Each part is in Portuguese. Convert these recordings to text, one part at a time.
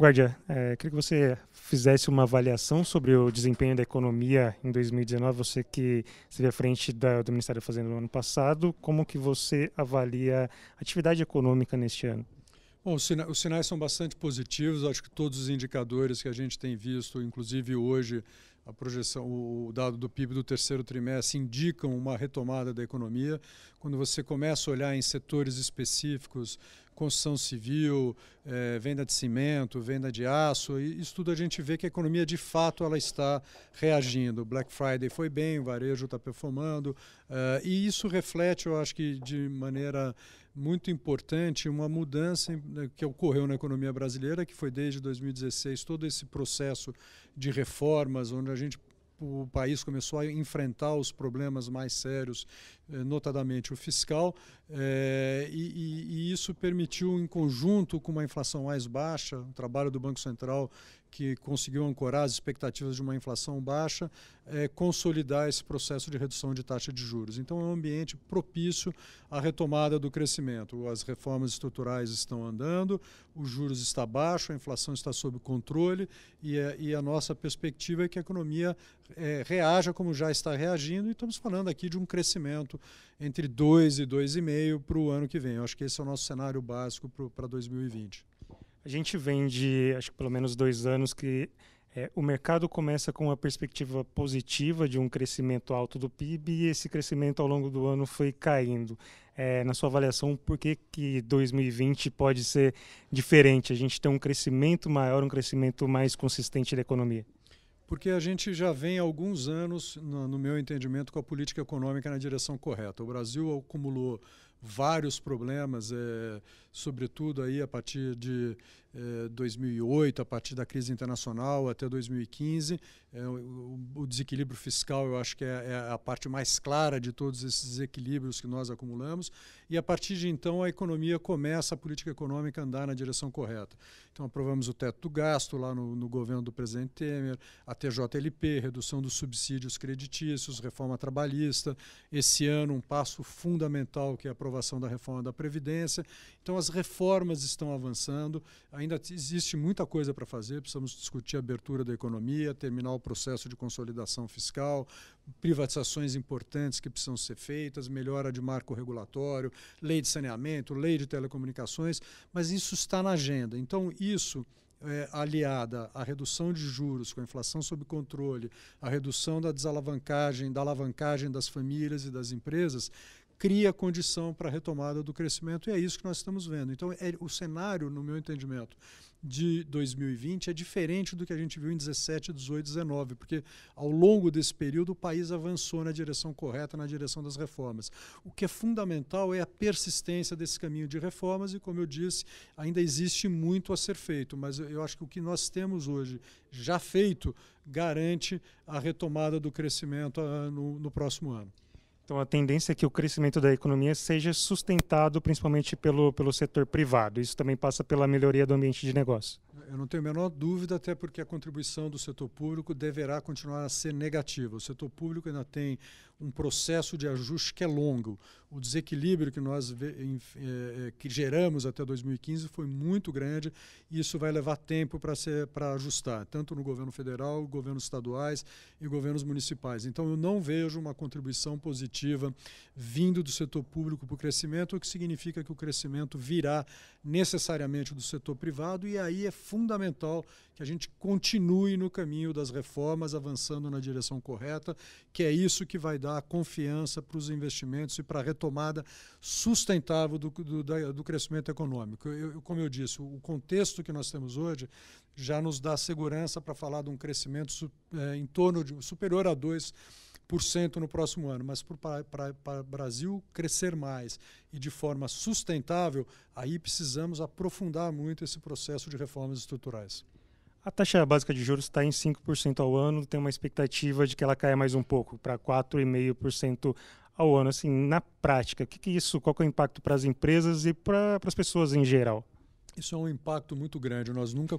Guardia, é, queria que você fizesse uma avaliação sobre o desempenho da economia em 2019. Você que esteve à frente da, do Ministério da Fazenda no ano passado, como que você avalia a atividade econômica neste ano? Bom, os, sina os sinais são bastante positivos. Acho que todos os indicadores que a gente tem visto, inclusive hoje, a projeção, o dado do PIB do terceiro trimestre indicam uma retomada da economia. Quando você começa a olhar em setores específicos, construção civil, eh, venda de cimento, venda de aço, isso tudo a gente vê que a economia de fato ela está reagindo. Black Friday foi bem, o varejo está performando, eh, e isso reflete, eu acho que de maneira muito importante uma mudança né, que ocorreu na economia brasileira, que foi desde 2016 todo esse processo de reformas, onde a gente o país começou a enfrentar os problemas mais sérios, eh, notadamente o fiscal, é, e, e, isso permitiu, em conjunto com uma inflação mais baixa, o trabalho do Banco Central, que conseguiu ancorar as expectativas de uma inflação baixa, é, consolidar esse processo de redução de taxa de juros. Então, é um ambiente propício à retomada do crescimento. As reformas estruturais estão andando, os juros está baixo, a inflação está sob controle e, é, e a nossa perspectiva é que a economia é, reaja como já está reagindo, e estamos falando aqui de um crescimento entre 2 e 2,5 meio para o ano que vem. Eu acho que esse é o nosso cenário básico para 2020. A gente vem de, acho que pelo menos dois anos, que é, o mercado começa com uma perspectiva positiva de um crescimento alto do PIB e esse crescimento ao longo do ano foi caindo. É, na sua avaliação, por que, que 2020 pode ser diferente? A gente tem um crescimento maior, um crescimento mais consistente da economia? Porque a gente já vem há alguns anos, no, no meu entendimento, com a política econômica na direção correta. O Brasil acumulou vários problemas. É, sobretudo aí a partir de eh, 2008, a partir da crise internacional até 2015. Eh, é, o, o, desequilíbrio fiscal, eu acho que é, é, a parte mais clara de todos esses equilíbrios que nós acumulamos. E a partir de então, a economia começa, a política econômica andar na direção correta. Então, aprovamos o teto do gasto lá no, no governo do presidente Temer, a TJLP, redução dos subsídios creditícios, reforma trabalhista. Esse ano, um passo fundamental que é a aprovação da reforma da Previdência. Então, as reformas estão avançando, ainda existe muita coisa para fazer, precisamos discutir a abertura da economia, terminar o processo de consolidação fiscal, privatizações importantes que precisam ser feitas, melhora de marco regulatório, lei de saneamento, lei de telecomunicações, mas isso está na agenda. Então, isso é, aliada à redução de juros, com a inflação sob controle, à redução da desalavancagem, da alavancagem das famílias e das empresas, cria condição para a retomada do crescimento, e é isso que nós estamos vendo. Então, é, o cenário, no meu entendimento, de 2020 é diferente do que a gente viu em 17, 18, 19, porque ao longo desse período o país avançou na direção correta, na direção das reformas. O que é fundamental é a persistência desse caminho de reformas e, como eu disse, ainda existe muito a ser feito, mas eu acho que o que nós temos hoje já feito garante a retomada do crescimento ah, no, no próximo ano. Então, a tendência é que o crescimento da economia seja sustentado principalmente pelo, pelo setor privado. Isso também passa pela melhoria do ambiente de negócio. Eu não tenho a menor dúvida, até porque a contribuição do setor público deverá continuar a ser negativa. O setor público ainda tem um processo de ajuste que é longo. O desequilíbrio que nós é, é, que geramos até 2015 foi muito grande e isso vai levar tempo para ser para ajustar, tanto no governo federal, governos estaduais e governos municipais. Então eu não vejo uma contribuição positiva vindo do setor público para o crescimento, o que significa que o crescimento virá necessariamente do setor privado e aí é fundamental que a gente continue no caminho das reformas avançando na direção correta, que é isso que vai dar dar confiança para os investimentos e para a retomada sustentável do, do, da, do crescimento econômico. Eu, eu, como eu disse, o contexto que nós temos hoje já nos dá segurança para falar de um crescimento é, em torno de superior a 2 no próximo ano, mas para o Brasil crescer mais e de forma sustentável, aí precisamos aprofundar muito esse processo de reformas estruturais. A taxa básica de juros está em 5% ao ano, tem uma expectativa de que ela caia mais um pouco, para 4,5% ao ano. Assim, na prática, o que, que, é isso? Qual é o impacto para as empresas e para as pessoas em geral? Isso é um impacto muito grande. Nós nunca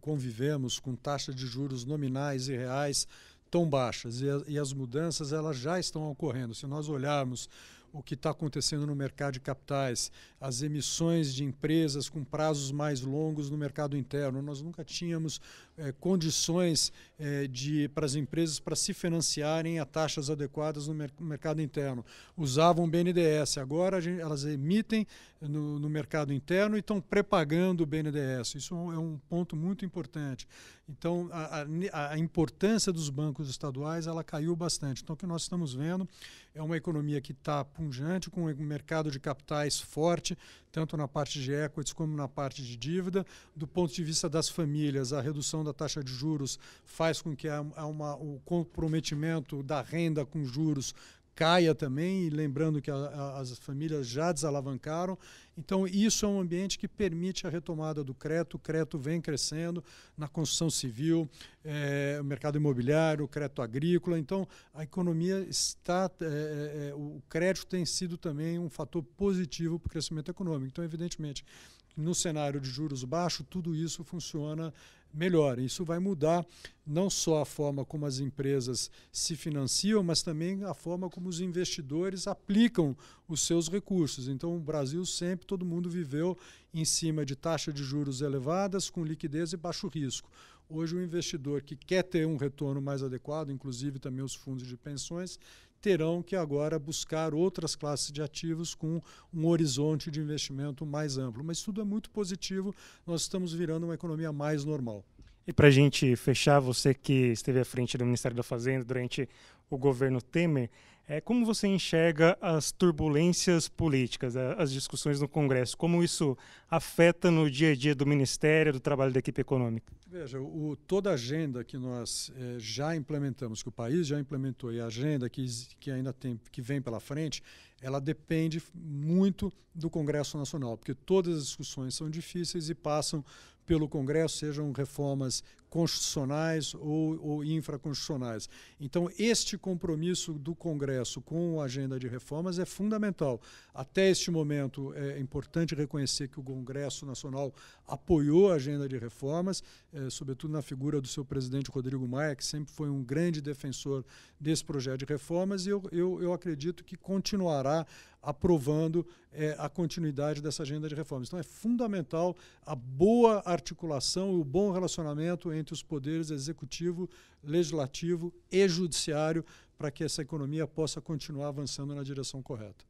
convivemos com taxas de juros nominais e reais tão baixas e, a, e as mudanças elas já estão ocorrendo. Se nós olharmos o que está acontecendo no mercado de capitais, as emissões de empresas com prazos mais longos no mercado interno. Nós nunca tínhamos é, condições é, de para as empresas para se financiarem a taxas adequadas no mer mercado interno. Usavam BNDES, agora gente, elas emitem no, no, mercado interno e estão prepagando o BNDES. Isso é um ponto muito importante. Então, a, a, a importância dos bancos estaduais ela caiu bastante. Então, o que nós estamos vendo é uma economia que está punjante, com um mercado de capitais forte, tanto na parte de equities como na parte de dívida. Do ponto de vista das famílias, a redução da taxa de juros faz com que há uma, o comprometimento da renda com juros caia também, lembrando que a, a, as famílias já desalavancaram. Então, isso é um ambiente que permite a retomada do crédito. O crédito vem crescendo na construção civil, é, o mercado imobiliário, o crédito agrícola. Então, a economia está. É, é, o crédito tem sido também um fator positivo para o crescimento econômico. Então, evidentemente, no cenário de juros baixos, tudo isso funciona melhor. Isso vai mudar não só a forma como as empresas se financiam, mas também a forma como os investidores aplicam os seus recursos. Então, o Brasil sempre, todo mundo viveu em cima de taxas de juros elevadas, com liquidez e baixo risco. Hoje, o investidor que quer ter um retorno mais adequado, inclusive também os fundos de pensões, terão que agora buscar outras classes de ativos com um horizonte de investimento mais amplo. Mas tudo é muito positivo, nós estamos virando uma economia mais normal. E para a gente fechar, você que esteve à frente do Ministério da Fazenda durante o governo Temer, é, como você enxerga as turbulências políticas, as discussões no Congresso? Como isso afeta no dia a dia do Ministério, do trabalho da equipe econômica? Veja, o, toda a agenda que nós é, já implementamos, que o país já implementou, e a agenda que, que ainda tem, que vem pela frente, ela depende muito do Congresso Nacional, porque todas as discussões são difíceis e passam pelo Congresso sejam reformas constitucionais ou, ou infraconstitucionais. Então, este compromisso do Congresso com a agenda de reformas é fundamental. Até este momento, é importante reconhecer que o Congresso Nacional apoiou a agenda de reformas, é, sobretudo na figura do seu presidente Rodrigo Maia, que sempre foi um grande defensor desse projeto de reformas, e eu, eu, eu acredito que continuará aprovando é, a continuidade dessa agenda de reformas. Então, é fundamental a boa articulação e o bom relacionamento entre entre os poderes executivo, legislativo e judiciário para que essa economia possa continuar avançando na direção correta.